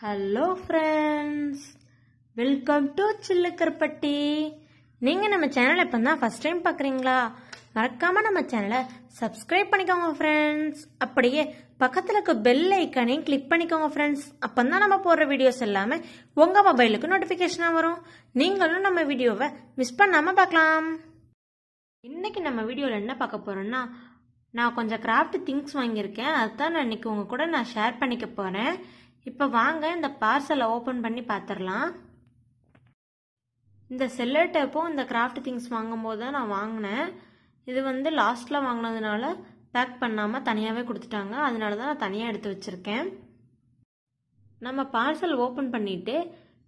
hello friends welcome to Sillukaruppatti நீங்கள் நம்ம சேனலை இப்போ தான் ஃபஸ்ட் டைம் பார்க்குறீங்களா மறக்காமல் நம்ம சேனலை சப்ஸ்கிரைப் பண்ணிக்கோங்க ஃப்ரெண்ட்ஸ் அப்படியே பக்கத்தில் இருக்க பெல் ஐக்கானையும் கிளிக் பண்ணிக்கோங்க ஃப்ரெண்ட்ஸ் அப்போ தான் நம்ம போடுற வீடியோஸ் எல்லாமே உங்கள் மொபைலுக்கு நோட்டிஃபிகேஷனாக வரும் நீங்களும் நம்ம வீடியோவை மிஸ் பண்ணாமல் பார்க்கலாம் இன்றைக்கி நம்ம வீடியோவில் என்ன பார்க்க போகிறோன்னா நான் கொஞ்சம் கிராஃப்ட் திங்ஸ் வாங்கியிருக்கேன் அதுதான் நான் இன்றைக்கி உங்கள் கூட நான் ஷேர் பண்ணிக்க போகிறேன் இப்போ வாங்க இந்த பார்சலை ஓப்பன் பண்ணி பார்த்துடலாம் இந்த செல்லர் டேப்பும் இந்த கிராஃப்ட் திங்ஸ் வாங்கும்போது தான் நான் வாங்கினேன் இது வந்து லாஸ்ட்டில் வாங்கினதுனால பேக் பண்ணாமல் தனியாகவே கொடுத்துட்டாங்க அதனால தான் நான் தனியாக எடுத்து வச்சுருக்கேன் நம்ம பார்சல் ஓப்பன் பண்ணிவிட்டு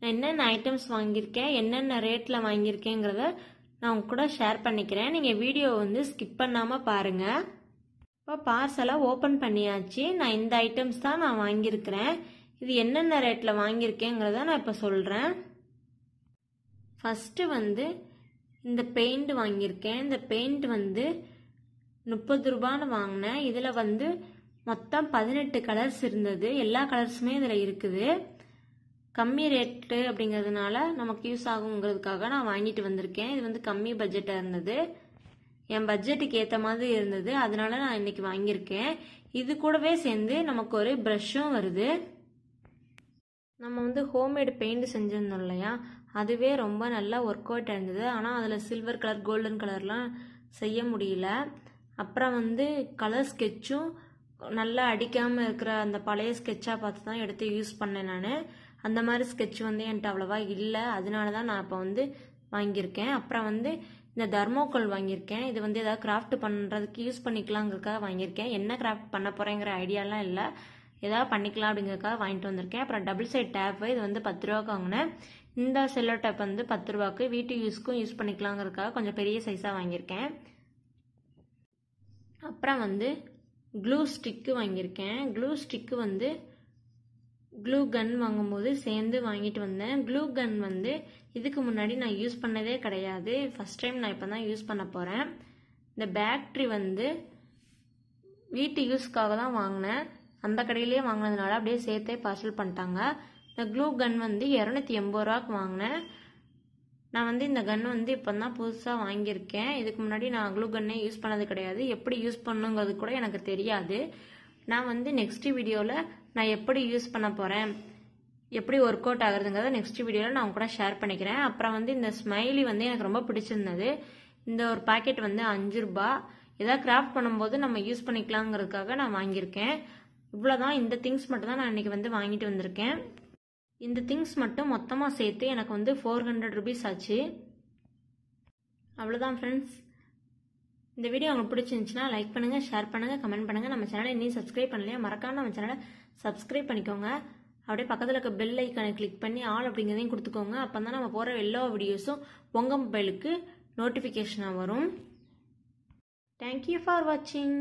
நான் என்னென்ன ஐட்டம்ஸ் வாங்கியிருக்கேன் என்னென்ன ரேட்டில் வாங்கியிருக்கேங்கிறத நான் உங்க கூட ஷேர் பண்ணிக்கிறேன் நீங்கள் வீடியோ வந்து ஸ்கிப் பண்ணாமல் பாருங்கள் இப்போ பார்சலை ஓப்பன் பண்ணியாச்சு நான் இந்த ஐட்டம்ஸ் தான் நான் வாங்கியிருக்கிறேன் இது என்னென்ன ரேட்டில் வாங்கியிருக்கேங்கிறத நான் இப்போ சொல்கிறேன் ஃபஸ்ட்டு வந்து இந்த பெயிண்ட் வாங்கியிருக்கேன் இந்த பெயிண்ட் வந்து முப்பது ரூபான்னு வாங்கினேன் இதில் வந்து மொத்தம் பதினெட்டு கலர்ஸ் இருந்தது எல்லா கலர்ஸுமே இதில் இருக்குது கம்மி ரேட்டு அப்படிங்கிறதுனால நமக்கு யூஸ் ஆகுங்கிறதுக்காக நான் வாங்கிட்டு வந்திருக்கேன் இது வந்து கம்மி பட்ஜெட்டாக இருந்தது என் பட்ஜெட்டுக்கு ஏற்ற மாதிரி இருந்தது அதனால நான் இன்னைக்கு வாங்கியிருக்கேன் இது கூடவே சேர்ந்து நமக்கு ஒரு ப்ரஷ்ஷும் வருது நம்ம வந்து ஹோம்மேடு பெயிண்ட் செஞ்சுருந்தோம் இல்லையா அதுவே ரொம்ப நல்லா ஒர்க் அவுட் இருந்தது ஆனால் அதில் சில்வர் கலர் கோல்டன் கலர்லாம் செய்ய முடியல அப்புறம் வந்து கலர் ஸ்கெட்சும் நல்லா அடிக்காமல் இருக்கிற அந்த பழைய ஸ்கெட்சாக பார்த்து தான் எடுத்து யூஸ் பண்ணேன் நான் அந்த மாதிரி ஸ்கெட்ச் வந்து என்கிட்ட அவ்வளோவா இல்லை அதனால தான் நான் இப்போ வந்து வாங்கியிருக்கேன் அப்புறம் வந்து இந்த தர்மோக்கோல் வாங்கியிருக்கேன் இது வந்து ஏதாவது கிராஃப்ட் பண்ணுறதுக்கு யூஸ் பண்ணிக்கலாங்கிறதுக்காக வாங்கியிருக்கேன் என்ன கிராஃப்ட் பண்ண போகிறேங்கிற ஐடியாலாம் இல்லை ஏதாவது பண்ணிக்கலாம் அப்படிங்கிறக்காக வாங்கிட்டு வந்திருக்கேன் அப்புறம் டபுள் சைட் டேப்பு இது வந்து பத்து ரூபாய்க்கு வாங்கினேன் இந்த செல்லோ டேப் வந்து பத்து ரூபாய்க்கு வீட்டு யூஸ்க்கும் யூஸ் பண்ணிக்கலாங்கிறதுக்காக கொஞ்சம் பெரிய சைஸாக வாங்கியிருக்கேன் அப்புறம் வந்து க்ளூ ஸ்டிக்கு வாங்கியிருக்கேன் க்ளூ ஸ்டிக்கு வந்து க்ளூ கன் வாங்கும்போது சேர்ந்து வாங்கிட்டு வந்தேன் க்ளூ கன் வந்து இதுக்கு முன்னாடி நான் யூஸ் பண்ணதே கிடையாது ஃபஸ்ட் டைம் நான் இப்போ தான் யூஸ் பண்ண போகிறேன் இந்த பேட்ரி வந்து வீட்டு யூஸ்க்காக தான் வாங்கினேன் அந்த கடையிலேயே வாங்கினதுனால அப்படியே சேர்த்தே பார்சல் பண்ணிட்டாங்க இந்த க்ளூ கன் வந்து இரநூத்தி எண்பது ரூபாய்க்கு வாங்கினேன் நான் வந்து இந்த கன் வந்து இப்போ தான் புதுசாக வாங்கியிருக்கேன் இதுக்கு முன்னாடி நான் க்ளூ கன்னே யூஸ் பண்ணது கிடையாது எப்படி யூஸ் பண்ணுங்கிறது கூட எனக்கு தெரியாது நான் வந்து நெக்ஸ்ட் வீடியோவில் நான் எப்படி யூஸ் பண்ண போகிறேன் எப்படி ஒர்க் அவுட் ஆகுறதுங்கிறத நெக்ஸ்ட் வீடியோவில் நான் கூட ஷேர் பண்ணிக்கிறேன் அப்புறம் வந்து இந்த ஸ்மைலி வந்து எனக்கு ரொம்ப பிடிச்சிருந்தது இந்த ஒரு பாக்கெட் வந்து அஞ்சு ரூபா ஏதாவது கிராஃப்ட் பண்ணும்போது நம்ம யூஸ் பண்ணிக்கலாங்கிறதுக்காக நான் வாங்கியிருக்கேன் இவ்வளோதான் இந்த திங்ஸ் மட்டும் தான் நான் இன்றைக்கி வந்து வாங்கிட்டு வந்திருக்கேன் இந்த திங்ஸ் மட்டும் மொத்தமாக சேர்த்து எனக்கு வந்து ஃபோர் ஹண்ட்ரட் ருபீஸ் ஆச்சு அவ்வளோதான் ஃப்ரெண்ட்ஸ் இந்த வீடியோ உங்களுக்கு பிடிச்சிருந்துச்சுன்னா லைக் பண்ணுங்கள் ஷேர் பண்ணுங்கள் கமெண்ட் பண்ணுங்கள் நம்ம சேனலை இன்னும் சப்ஸ்கிரைப் பண்ணலையா மறக்காம நம்ம சேனலை சப்ஸ்கிரைப் பண்ணிக்கோங்க அப்படியே பக்கத்தில் இருக்க பெல் ஐக்கனை கிளிக் பண்ணி ஆல் அப்படிங்கிறதையும் கொடுத்துக்கோங்க அப்போ தான் நம்ம போகிற எல்லா வீடியோஸும் உங்கள் மொபைலுக்கு நோட்டிஃபிகேஷனாக வரும் தேங்க்யூ ஃபார் வாட்சிங்